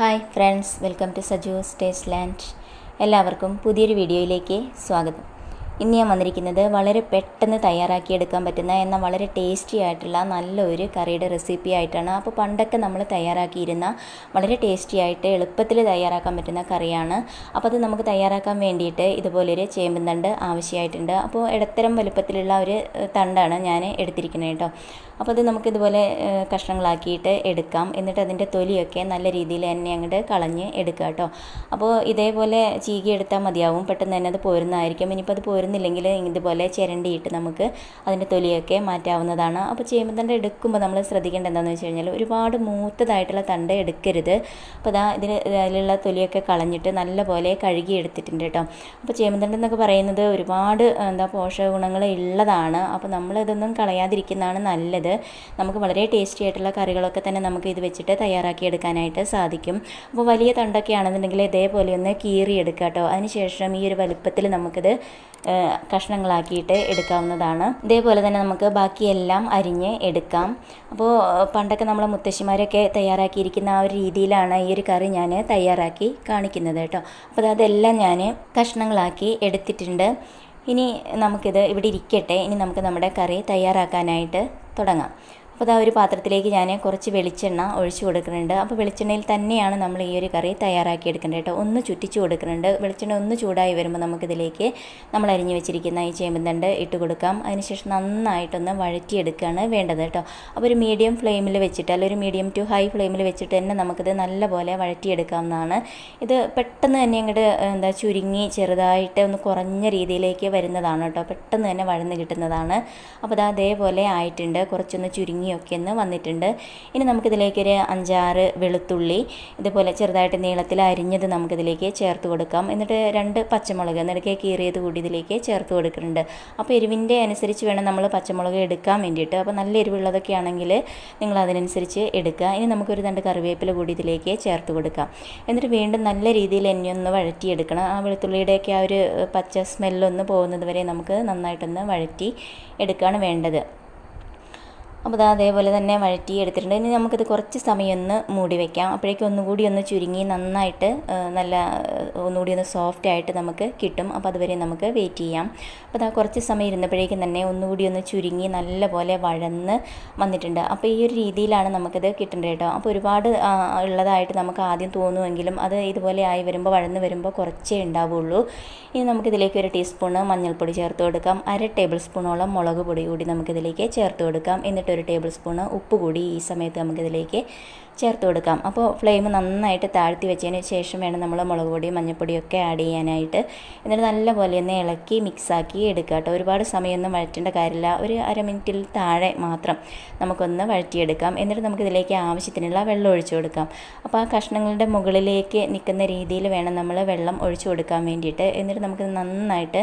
hi friends welcome to Saju stage land എല്ലാവർക്കും പുതിയൊരു വീഡിയോയിലേക്ക് സ്വാഗതം ഇന്ന് ഞാൻ വന്നിരിക്കുന്നത് വളരെ പെട്ടെന്ന് തയ്യാറാക്കിയെടുക്കാൻ പറ്റുന്ന എന്നാൽ വളരെ ടേസ്റ്റി ആയിട്ടുള്ള നല്ലൊരു കറിയുടെ റെസിപ്പി ആയിട്ടാണ് അപ്പോൾ പണ്ടൊക്കെ നമ്മൾ തയ്യാറാക്കിയിരുന്ന വളരെ ടേസ്റ്റി ആയിട്ട് എളുപ്പത്തിൽ തയ്യാറാക്കാൻ പറ്റുന്ന കറിയാണ് അപ്പോൾ അത് നമുക്ക് തയ്യാറാക്കാൻ വേണ്ടിയിട്ട് ഇതുപോലൊരു ചേമ്പൻ തണ്ട് ആവശ്യമായിട്ടുണ്ട് അപ്പോൾ ഇടത്തരം വലുപ്പത്തിലുള്ള ഒരു തണ്ടാണ് ഞാൻ എടുത്തിരിക്കുന്നത് കേട്ടോ അപ്പോൾ അത് നമുക്കിതുപോലെ കഷ്ണങ്ങളാക്കിയിട്ട് എടുക്കാം എന്നിട്ട് അതിൻ്റെ തൊലിയൊക്കെ നല്ല രീതിയിൽ തന്നെ അങ്ങോട്ട് കളഞ്ഞ് എടുക്കുക കേട്ടോ അപ്പോൾ ഇതേപോലെ ചീകി എടുത്താൽ മതിയാവും പെട്ടെന്ന് തന്നെ അത് പോരുന്നതായിരിക്കും ഇനിയിപ്പോൾ അത് പോരുന്നില്ലെങ്കിൽ ഇതുപോലെ ചിരണ്ടിയിട്ട് നമുക്ക് അതിൻ്റെ തൊലിയൊക്കെ മാറ്റാവുന്നതാണ് അപ്പോൾ ചെയ്യുമ്പോൾ തന്നെ എടുക്കുമ്പോൾ നമ്മൾ ശ്രദ്ധിക്കേണ്ടത് എന്താണെന്ന് വെച്ച് കഴിഞ്ഞാൽ ഒരുപാട് മൂത്തതായിട്ടുള്ള തണ്ട് എടുക്കരുത് അപ്പോൾ അതാ ഇതിന് അതിലുള്ള തൊലിയൊക്കെ കളഞ്ഞിട്ട് നല്ലപോലെ കഴുകി എടുത്തിട്ടുണ്ട് കേട്ടോ അപ്പോൾ ചേമ്പന്തണ്ട് എന്നൊക്കെ പറയുന്നത് ഒരുപാട് എന്താ പോഷക ഗുണങ്ങൾ ഉള്ളതാണ് അപ്പോൾ നമ്മളിതൊന്നും കളയാതിരിക്കുന്നതാണ് നല്ലത് നമുക്ക് വളരെ ടേസ്റ്റി ആയിട്ടുള്ള കറികളൊക്കെ തന്നെ നമുക്ക് ഇത് വെച്ചിട്ട് തയ്യാറാക്കിയെടുക്കാനായിട്ട് സാധിക്കും അപ്പോൾ വലിയ തണ്ടൊക്കെ ആണെന്നുണ്ടെങ്കിൽ ഇതേപോലെ ഒന്ന് കീറിയെടുക്കുക കേട്ടോ അതിനുശേഷം ഈ ഒരു വലുപ്പത്തിൽ നമുക്കിത് കഷ്ണങ്ങളാക്കിയിട്ട് എടുക്കാവുന്നതാണ് ഇതേപോലെ തന്നെ നമുക്ക് ബാക്കിയെല്ലാം അരിഞ്ഞ് എടുക്കാം അപ്പോൾ പണ്ടൊക്കെ നമ്മളെ മുത്തശ്ശിമാരൊക്കെ തയ്യാറാക്കിയിരിക്കുന്ന ആ ഒരു രീതിയിലാണ് ഈ ഒരു കറി ഞാൻ തയ്യാറാക്കി കാണിക്കുന്നത് കേട്ടോ അപ്പോൾ അതെല്ലാം ഞാൻ കഷ്ണങ്ങളാക്കി എടുത്തിട്ടുണ്ട് ഇനി നമുക്കിത് ഇവിടെ ഇരിക്കട്ടെ ഇനി നമുക്ക് നമ്മുടെ കറി തയ്യാറാക്കാനായിട്ട് തുടങ്ങാം അപ്പോൾ ഇതാ ഒരു പാത്രത്തിലേക്ക് ഞാൻ കുറച്ച് വെളിച്ചെണ്ണ ഒഴിച്ചു കൊടുക്കുന്നുണ്ട് അപ്പോൾ വെളിച്ചെണ്ണയിൽ തന്നെയാണ് നമ്മൾ ഈ ഒരു കറി തയ്യാറാക്കി എടുക്കേണ്ടത് കേട്ടോ ഒന്ന് ചുറ്റിച്ച് കൊടുക്കുന്നുണ്ട് വെളിച്ചെണ്ണ ഒന്ന് ചൂടായി വരുമ്പോൾ നമുക്കിതിലേക്ക് നമ്മൾ അരിഞ്ഞു വെച്ചിരിക്കുന്ന ഈ ചേമ്പന്തണ്ട് ഇട്ട് കൊടുക്കാം അതിനുശേഷം നന്നായിട്ടൊന്ന് വഴറ്റിയെടുക്കുകയാണ് വേണ്ടത് കേട്ടോ അപ്പോൾ ഒരു മീഡിയം ഫ്ലെയിമിൽ വെച്ചിട്ട് അല്ലെങ്കിൽ ഒരു മീഡിയം ടു ഹൈ ഫ്ലെയിമിൽ വെച്ചിട്ട് തന്നെ നമുക്കിത് നല്ലപോലെ വഴറ്റിയെടുക്കാവുന്നതാണ് ഇത് പെട്ടെന്ന് തന്നെ അങ്ങോട്ട് എന്താ ചുരുങ്ങി ചെറുതായിട്ട് ഒന്ന് കുറഞ്ഞ രീതിയിലേക്ക് വരുന്നതാണ് കേട്ടോ പെട്ടെന്ന് തന്നെ വഴന്ന് കിട്ടുന്നതാണ് അപ്പോൾ അതേപോലെ ആയിട്ടുണ്ട് കുറച്ചൊന്ന് ചുരുങ്ങി ഭംഗിയൊക്കെ ഒന്ന് വന്നിട്ടുണ്ട് ഇനി നമുക്കിതിലേക്കൊരു അഞ്ചാറ് വെളുത്തുള്ളി ഇതുപോലെ ചെറുതായിട്ട് നീളത്തിൽ അരിഞ്ഞത് നമുക്കിതിലേക്ക് ചേർത്ത് കൊടുക്കാം എന്നിട്ട് രണ്ട് പച്ചമുളക് എന്നിടയ്ക്ക് കീറിയത് കൂടി ഇതിലേക്ക് ചേർത്ത് കൊടുക്കുന്നുണ്ട് അപ്പോൾ എരിവിൻ്റെ അനുസരിച്ച് വേണം നമ്മൾ പച്ചമുളക് എടുക്കാൻ വേണ്ടിയിട്ട് അപ്പോൾ നല്ല എരിവുള്ളതൊക്കെ ആണെങ്കിൽ നിങ്ങൾ അതിനനുസരിച്ച് എടുക്കുക ഇനി നമുക്കൊരു രണ്ട് കറിവേപ്പില കൂടി ഇതിലേക്ക് ചേർത്ത് കൊടുക്കാം എന്നിട്ട് വീണ്ടും നല്ല രീതിയിൽ എന്നെ ഒന്ന് വഴറ്റിയെടുക്കണം ആ വെളുത്തുള്ളിയുടെയൊക്കെ ആ ഒരു പച്ച സ്മെല്ലൊന്ന് പോകുന്നത് വരെ നമുക്ക് നന്നായിട്ടൊന്ന് വഴറ്റി എടുക്കുകയാണ് വേണ്ടത് അപ്പോൾ ഇത് അതേപോലെ തന്നെ വഴറ്റി എടുത്തിട്ടുണ്ട് ഇനി നമുക്കിത് കുറച്ച് സമയം ഒന്ന് മൂടി വയ്ക്കാം അപ്പോഴേക്കും ഒന്നുകൂടി ഒന്ന് ചുരുങ്ങി നന്നായിട്ട് നല്ല ഒന്നുകൂടി ഒന്ന് സോഫ്റ്റ് ആയിട്ട് നമുക്ക് കിട്ടും അപ്പോൾ അതുവരെ നമുക്ക് വെയിറ്റ് ചെയ്യാം അപ്പോൾ അത് കുറച്ച് സമയം ഇരുന്നപ്പോഴേക്കും തന്നെ ഒന്നുകൂടി ഒന്ന് ചുരുങ്ങി നല്ല പോലെ വഴന്ന് വന്നിട്ടുണ്ട് അപ്പോൾ ഈ ഒരു രീതിയിലാണ് നമുക്കിത് കിട്ടേണ്ടത് കേട്ടോ അപ്പോൾ ഒരുപാട് ഉള്ളതായിട്ട് നമുക്ക് ആദ്യം തോന്നുമെങ്കിലും അത് ഇതുപോലെ ആയി വരുമ്പോൾ വഴന്ന് വരുമ്പോൾ കുറച്ചേ ഉണ്ടാവുള്ളൂ ഇനി നമുക്കിതിലേക്ക് ഒരു ടീസ്പൂണ് മഞ്ഞൾപ്പൊടി ചേർത്ത് കൊടുക്കാം അര ടേബിൾ സ്പൂണോളം മുളക് പൊടി കൂടി നമുക്കിതിലേക്ക് ചേർത്ത് കൊടുക്കാം എന്നിട്ട് ഇട്ട് ഒരു ടേബിൾ സ്പൂണ് ഉപ്പ് കൂടി ഈ സമയത്ത് നമുക്കിതിലേക്ക് ചേർത്ത് കൊടുക്കാം അപ്പോൾ ഫ്ലെയിം നന്നായിട്ട് താഴ്ത്തി വെച്ചതിന് ശേഷം വേണം നമ്മൾ മുളക് പൊടിയും മഞ്ഞൾപ്പൊടിയും ഒക്കെ ആഡ് ചെയ്യാനായിട്ട് എന്നിട്ട് നല്ലപോലെ ഒന്ന് ഇളക്കി മിക്സാക്കി എടുക്കുക കേട്ടോ ഒരുപാട് സമയമൊന്നും വഴറ്റേണ്ട കാര്യമില്ല ഒരു അര മിനിറ്റിൽ താഴെ മാത്രം നമുക്കൊന്ന് വഴറ്റിയെടുക്കാം എന്നിട്ട് നമുക്കിതിലേക്ക് ആവശ്യത്തിനുള്ള വെള്ളം ഒഴിച്ചു കൊടുക്കാം അപ്പോൾ ആ കഷ്ണങ്ങളുടെ മുകളിലേക്ക് നിൽക്കുന്ന രീതിയിൽ വേണം നമ്മൾ വെള്ളം ഒഴിച്ചു കൊടുക്കാൻ വേണ്ടിയിട്ട് എന്നിട്ട് നമുക്ക് നന്നായിട്ട്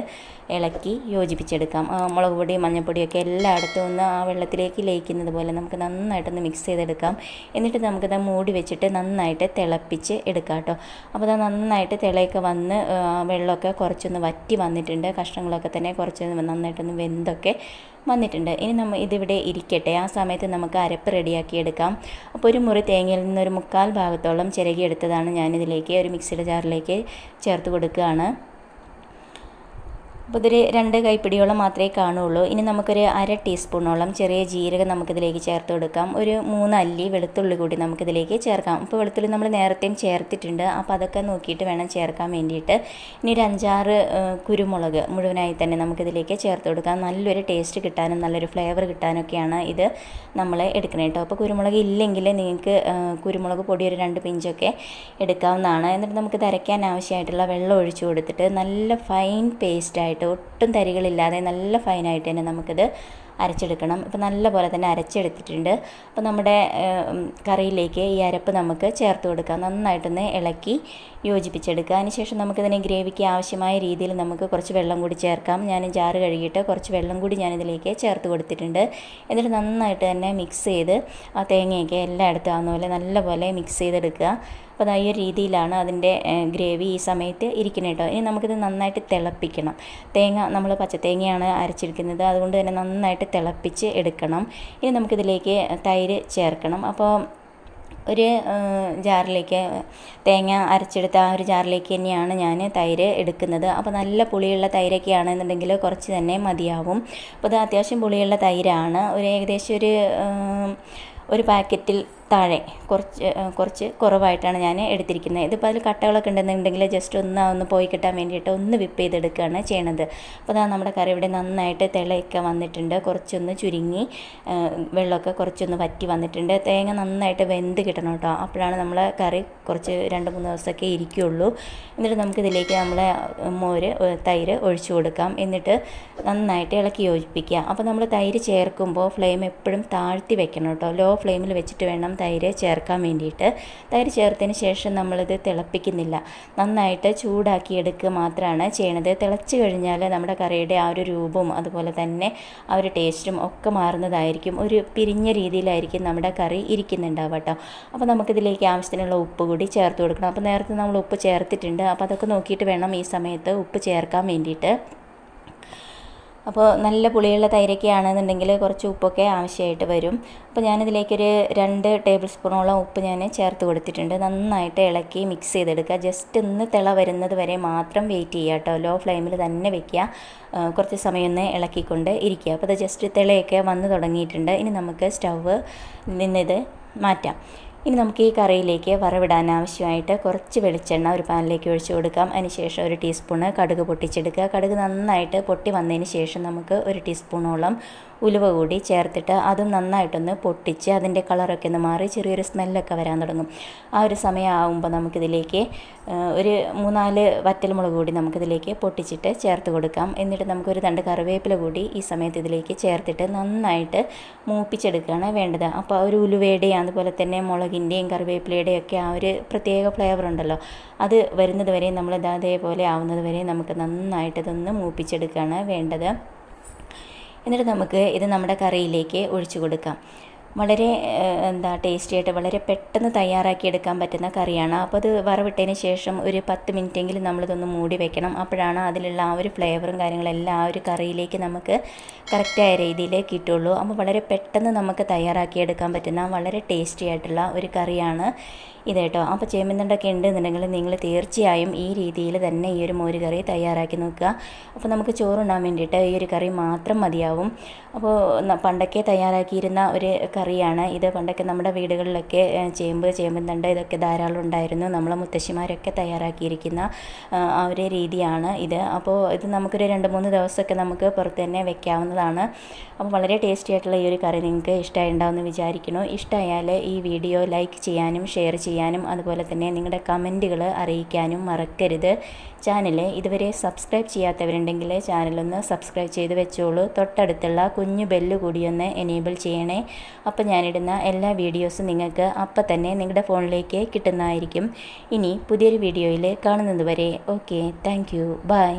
ഇളക്കി യോജിപ്പിച്ചെടുക്കാം മുളക് പൊടി മഞ്ഞൾപ്പൊടിയൊക്കെ എല്ലായിടത്തും ഒന്ന് ആ വെള്ളത്തിലേക്ക് തേക്കുന്നത് പോലെ നമുക്ക് നന്നായിട്ടൊന്ന് മിക്സ് ചെയ്തെടുക്കാം എന്നിട്ട് നമുക്കത് മൂടി വെച്ചിട്ട് നന്നായിട്ട് തിളപ്പിച്ച് എടുക്കാം കേട്ടോ അപ്പോൾ അത് നന്നായിട്ട് തിളയൊക്കെ വന്ന് വെള്ളമൊക്കെ കുറച്ചൊന്ന് വറ്റി വന്നിട്ടുണ്ട് കഷ്ണങ്ങളൊക്കെ തന്നെ കുറച്ച് നന്നായിട്ടൊന്ന് വെന്തൊക്കെ വന്നിട്ടുണ്ട് ഇനി നമ്മൾ ഇതിവിടെ ഇരിക്കട്ടെ ആ സമയത്ത് നമുക്ക് അരപ്പ് റെഡിയാക്കി എടുക്കാം അപ്പോൾ ഒരു മുറി തേങ്ങയിൽ നിന്ന് ഒരു മുക്കാൽ ഭാഗത്തോളം ചിരകിയെടുത്തതാണ് ഞാനിതിലേക്ക് ഒരു മിക്സിയുടെ ജാറിലേക്ക് ചേർത്ത് കൊടുക്കുകയാണ് അപ്പോൾ ഇതൊരു രണ്ട് കൈപ്പിടിയോളം മാത്രമേ കാണുള്ളൂ ഇനി നമുക്കൊരു അര ടീസ്പൂണോളം ചെറിയ ജീരകം നമുക്കിതിലേക്ക് ചേർത്ത് കൊടുക്കാം ഒരു മൂന്ന് അല്ലി വെളുത്തുള്ളി കൂടി നമുക്കിതിലേക്ക് ചേർക്കാം ഇപ്പോൾ വെളുത്തുള്ളി നമ്മൾ നേരത്തെയും ചേർത്തിട്ടുണ്ട് അപ്പോൾ അതൊക്കെ നോക്കിയിട്ട് വേണം ചേർക്കാൻ വേണ്ടിയിട്ട് ഇനി ഒരു അഞ്ചാറ് കുരുമുളക് മുഴുവനായി തന്നെ നമുക്കിതിലേക്ക് ചേർത്ത് കൊടുക്കാം നല്ലൊരു ടേസ്റ്റ് കിട്ടാനും നല്ലൊരു ഫ്ലേവർ കിട്ടാനൊക്കെയാണ് ഇത് നമ്മൾ എടുക്കണം കേട്ടോ അപ്പോൾ കുരുമുളക് ഇല്ലെങ്കിൽ നിങ്ങൾക്ക് കുരുമുളക് പൊടി ഒരു രണ്ട് പിഞ്ചൊക്കെ എടുക്കാവുന്നതാണ് എന്നിട്ട് നമുക്കിത് അരയ്ക്കാൻ ആവശ്യമായിട്ടുള്ള വെള്ളം ഒഴിച്ചു കൊടുത്തിട്ട് നല്ല ഫൈൻ പേസ്റ്റായിട്ട് ഫൈനായിട്ട് ഒട്ടും തരികളില്ലാതെ നല്ല ഫൈനായിട്ട് തന്നെ നമുക്കിത് അരച്ചെടുക്കണം ഇപ്പം നല്ല പോലെ തന്നെ അരച്ചെടുത്തിട്ടുണ്ട് അപ്പം നമ്മുടെ കറിയിലേക്ക് ഈ അരപ്പ് നമുക്ക് ചേർത്ത് കൊടുക്കാം നന്നായിട്ടൊന്ന് ഇളക്കി യോജിപ്പിച്ചെടുക്കുക അതിനുശേഷം നമുക്കിതിനെ ഗ്രേവിക്ക് ആവശ്യമായ രീതിയിൽ നമുക്ക് കുറച്ച് വെള്ളം കൂടി ചേർക്കാം ഞാൻ ജാറ് കഴുകിയിട്ട് കുറച്ച് വെള്ളം കൂടി ഞാനിതിലേക്ക് ചേർത്ത് കൊടുത്തിട്ടുണ്ട് എന്നിട്ട് നന്നായിട്ട് തന്നെ മിക്സ് ചെയ്ത് ആ തേങ്ങയൊക്കെ എല്ലായിടത്തും ആവുന്ന പോലെ പോലെ മിക്സ് ചെയ്തെടുക്കുക അപ്പോൾ ഈ ഒരു രീതിയിലാണ് അതിൻ്റെ ഗ്രേവി ഈ സമയത്ത് ഇരിക്കുന്നത് കേട്ടോ ഇനി നമുക്കിത് നന്നായിട്ട് തിളപ്പിക്കണം തേങ്ങ നമ്മൾ പച്ചത്തേങ്ങയാണ് അരച്ചിരിക്കുന്നത് അതുകൊണ്ട് തന്നെ നന്നായിട്ട് തിളപ്പിച്ച് എടുക്കണം ഇനി നമുക്കിതിലേക്ക് തൈര് ചേർക്കണം അപ്പോൾ ഒരു ജാറിലേക്ക് തേങ്ങ അരച്ചെടുത്ത ആ ഒരു ജാറിലേക്ക് തന്നെയാണ് ഞാൻ തൈര് എടുക്കുന്നത് അപ്പോൾ നല്ല പുളിയുള്ള തൈരൊക്കെ ആണെന്നുണ്ടെങ്കിൽ കുറച്ച് തന്നെ മതിയാവും അപ്പോൾ അത് അത്യാവശ്യം പുളിയുള്ള തൈരാണ് ഒരു ഏകദേശം ഒരു ഒരു പാക്കറ്റിൽ താഴെ കുറച്ച് കുറച്ച് കുറവായിട്ടാണ് ഞാൻ എടുത്തിരിക്കുന്നത് ഇതിപ്പോൾ അതിൽ കട്ടകളൊക്കെ ഉണ്ടെന്നുണ്ടെങ്കിൽ ജസ്റ്റ് ഒന്ന് ഒന്ന് പോയി കിട്ടാൻ വേണ്ടിയിട്ട് ഒന്ന് വിപ്പ് ചെയ്തെടുക്കുകയാണ് ചെയ്യണത് അപ്പോൾ അതാ നമ്മുടെ കറി ഇവിടെ നന്നായിട്ട് തിളയൊക്കെ വന്നിട്ടുണ്ട് കുറച്ചൊന്ന് ചുരുങ്ങി വെള്ളമൊക്കെ കുറച്ചൊന്ന് വറ്റി വന്നിട്ടുണ്ട് തേങ്ങ നന്നായിട്ട് വെന്ത് കിട്ടണം കേട്ടോ അപ്പോഴാണ് നമ്മൾ കറി കുറച്ച് രണ്ട് മൂന്ന് ദിവസമൊക്കെ ഇരിക്കുകയുള്ളൂ എന്നിട്ട് നമുക്കിതിലേക്ക് നമ്മൾ മോര് തൈര് ഒഴിച്ചു കൊടുക്കാം എന്നിട്ട് നന്നായിട്ട് ഇളക്കി യോജിപ്പിക്കുക അപ്പോൾ നമ്മൾ തൈര് ചേർക്കുമ്പോൾ ഫ്ലെയിം എപ്പോഴും താഴ്ത്തി വെക്കണം കേട്ടോ ലോ ഫ്ലെയിമിൽ വെച്ചിട്ട് വേണം തൈര് ചേർക്കാൻ വേണ്ടിയിട്ട് തൈര് ചേർത്തതിന് ശേഷം നമ്മളിത് തിളപ്പിക്കുന്നില്ല നന്നായിട്ട് ചൂടാക്കി എടുക്കുക മാത്രമാണ് ചെയ്യണത് തിളച്ച് കഴിഞ്ഞാൽ നമ്മുടെ കറിയുടെ ആ ഒരു രൂപവും അതുപോലെ തന്നെ ആ ഒരു ടേസ്റ്റും ഒക്കെ മാറുന്നതായിരിക്കും ഒരു പിരിഞ്ഞ രീതിയിലായിരിക്കും നമ്മുടെ കറി ഇരിക്കുന്നുണ്ടാവുക കേട്ടോ അപ്പോൾ നമുക്കിതിലേക്ക് ആവശ്യത്തിനുള്ള ഉപ്പ് കൂടി ചേർത്ത് കൊടുക്കണം അപ്പോൾ നേരത്തെ നമ്മൾ ഉപ്പ് ചേർത്തിട്ടുണ്ട് അപ്പോൾ അതൊക്കെ നോക്കിയിട്ട് വേണം ഈ സമയത്ത് ഉപ്പ് ചേർക്കാൻ വേണ്ടിയിട്ട് അപ്പോൾ നല്ല പുളിയുള്ള തൈരൊക്കെ ആണെന്നുണ്ടെങ്കിൽ കുറച്ച് ഉപ്പൊക്കെ ആവശ്യമായിട്ട് വരും അപ്പോൾ ഞാനിതിലേക്കൊരു രണ്ട് ടേബിൾ സ്പൂണോളം ഉപ്പ് ഞാൻ ചേർത്ത് കൊടുത്തിട്ടുണ്ട് നന്നായിട്ട് ഇളക്കി മിക്സ് ചെയ്തെടുക്കുക ജസ്റ്റ് ഒന്ന് തിള വരുന്നത് വരെ മാത്രം വെയിറ്റ് ചെയ്യുക കേട്ടോ ലോ ഫ്ലെയിമിൽ തന്നെ വെക്കുക കുറച്ച് സമയം ഒന്ന് ഇളക്കിക്കൊണ്ട് ഇരിക്കുക അപ്പോൾ അത് ജസ്റ്റ് തിളയൊക്കെ വന്ന് തുടങ്ങിയിട്ടുണ്ട് ഇനി നമുക്ക് സ്റ്റവ് നിന്നിത് മാറ്റാം ഇനി നമുക്ക് ഈ കറിയിലേക്ക് വറവിടാൻ ആവശ്യമായിട്ട് കുറച്ച് വെളിച്ചെണ്ണ ഒരു പാനിലേക്ക് ഒഴിച്ചു കൊടുക്കാം അതിനുശേഷം ഒരു ടീസ്പൂണ് കടുക് പൊട്ടിച്ചെടുക്കുക കടുക് നന്നായിട്ട് പൊട്ടി വന്നതിന് ശേഷം നമുക്ക് ഒരു ടീസ്പൂണോളം ഉലുവ കൂടി ചേർത്തിട്ട് അതും നന്നായിട്ടൊന്ന് പൊട്ടിച്ച് അതിൻ്റെ കളറൊക്കെ ഒന്ന് മാറി ചെറിയൊരു സ്മെല്ലൊക്കെ വരാൻ തുടങ്ങും ആ ഒരു സമയമാകുമ്പോൾ നമുക്കിതിലേക്ക് ഒരു മൂന്നാല് വറ്റൽമുളക് കൂടി നമുക്കിതിലേക്ക് പൊട്ടിച്ചിട്ട് ചേർത്ത് കൊടുക്കാം എന്നിട്ട് നമുക്കൊരു തണ്ട് കറിവേപ്പില കൂടി ഈ സമയത്ത് ഇതിലേക്ക് ചേർത്തിട്ട് നന്നായിട്ട് മൂപ്പിച്ചെടുക്കുകയാണ് വേണ്ടത് അപ്പോൾ ആ ഒരു ഉലുവയുടെയും അതുപോലെ തന്നെ മുളകിൻ്റെയും കറിവേപ്പിലയുടെയും ഒക്കെ ആ ഒരു പ്രത്യേക ഫ്ലേവർ ഉണ്ടല്ലോ അത് വരുന്നത് വരെയും നമ്മൾ ഇതേപോലെ ആവുന്നത് വരെ നമുക്ക് നന്നായിട്ട് ഇതൊന്ന് മൂപ്പിച്ചെടുക്കുകയാണ് വേണ്ടത് എന്നിട്ട് നമുക്ക് ഇത് നമ്മുടെ കറിയിലേക്ക് ഒഴിച്ചു കൊടുക്കാം വളരെ എന്താ ടേസ്റ്റിയായിട്ട് വളരെ പെട്ടെന്ന് തയ്യാറാക്കിയെടുക്കാൻ പറ്റുന്ന കറിയാണ് അപ്പോൾ അത് വറവിട്ടതിന് ശേഷം ഒരു പത്ത് മിനിറ്റെങ്കിലും നമ്മളിതൊന്ന് മൂടി വെക്കണം അപ്പോഴാണ് അതിലുള്ള ആ ഒരു ഫ്ലേവറും കാര്യങ്ങളെല്ലാം ആ ഒരു കറിയിലേക്ക് നമുക്ക് കറക്റ്റായ രീതിയിൽ കിട്ടുള്ളൂ അപ്പോൾ വളരെ പെട്ടെന്ന് നമുക്ക് തയ്യാറാക്കിയെടുക്കാൻ പറ്റുന്ന വളരെ ടേസ്റ്റി ആയിട്ടുള്ള ഒരു കറിയാണ് ഇത് കേട്ടോ അപ്പോൾ ചേമ്പിന്തണ്ടൊക്കെ ഉണ്ടെന്നുണ്ടെങ്കിൽ നിങ്ങൾ തീർച്ചയായും ഈ രീതിയിൽ തന്നെ ഈ ഒരു മോര് കറി തയ്യാറാക്കി നോക്കുക അപ്പോൾ നമുക്ക് ചോറുണ്ണാൻ വേണ്ടിയിട്ട് ഈ ഒരു കറി മാത്രം മതിയാവും അപ്പോൾ പണ്ടൊക്കെ തയ്യാറാക്കിയിരുന്ന ഒരു കറിയാണ് ഇത് പണ്ടൊക്കെ നമ്മുടെ വീടുകളിലൊക്കെ ചേമ്പ് ചേമ്പിന്തണ്ട ഇതൊക്കെ ധാരാളം ഉണ്ടായിരുന്നു നമ്മളെ മുത്തശ്ശിമാരൊക്കെ തയ്യാറാക്കിയിരിക്കുന്ന ആ ഒരു രീതിയാണ് ഇത് അപ്പോൾ ഇത് നമുക്കൊരു രണ്ട് മൂന്ന് ദിവസമൊക്കെ നമുക്ക് പുറത്ത് തന്നെ വെക്കാവുന്നതാണ് അപ്പോൾ വളരെ ടേസ്റ്റി ആയിട്ടുള്ള ഈ ഒരു കറി നിങ്ങൾക്ക് ഇഷ്ടമായിട്ടുണ്ടാവുമെന്ന് ഉണ്ടാവുമെന്ന് വിചാരിക്കുന്നു ഇഷ്ടമായാൽ ഈ വീഡിയോ ലൈക്ക് ചെയ്യാനും ഷെയർ ചെയ്യാനും ചെയ്യാനും അതുപോലെ തന്നെ നിങ്ങളുടെ കമൻറ്റുകൾ അറിയിക്കാനും മറക്കരുത് ചാനൽ ഇതുവരെ സബ്സ്ക്രൈബ് ചെയ്യാത്തവരുണ്ടെങ്കിൽ ചാനലൊന്ന് സബ്സ്ക്രൈബ് ചെയ്ത് വെച്ചോളൂ തൊട്ടടുത്തുള്ള കുഞ്ഞു ബെല്ല് ഒന്ന് എനേബിൾ ചെയ്യണേ അപ്പോൾ ഞാനിടുന്ന എല്ലാ വീഡിയോസും നിങ്ങൾക്ക് അപ്പം തന്നെ നിങ്ങളുടെ ഫോണിലേക്ക് കിട്ടുന്നതായിരിക്കും ഇനി പുതിയൊരു വീഡിയോയിൽ കാണുന്നതുവരെ ഓക്കെ താങ്ക് ബൈ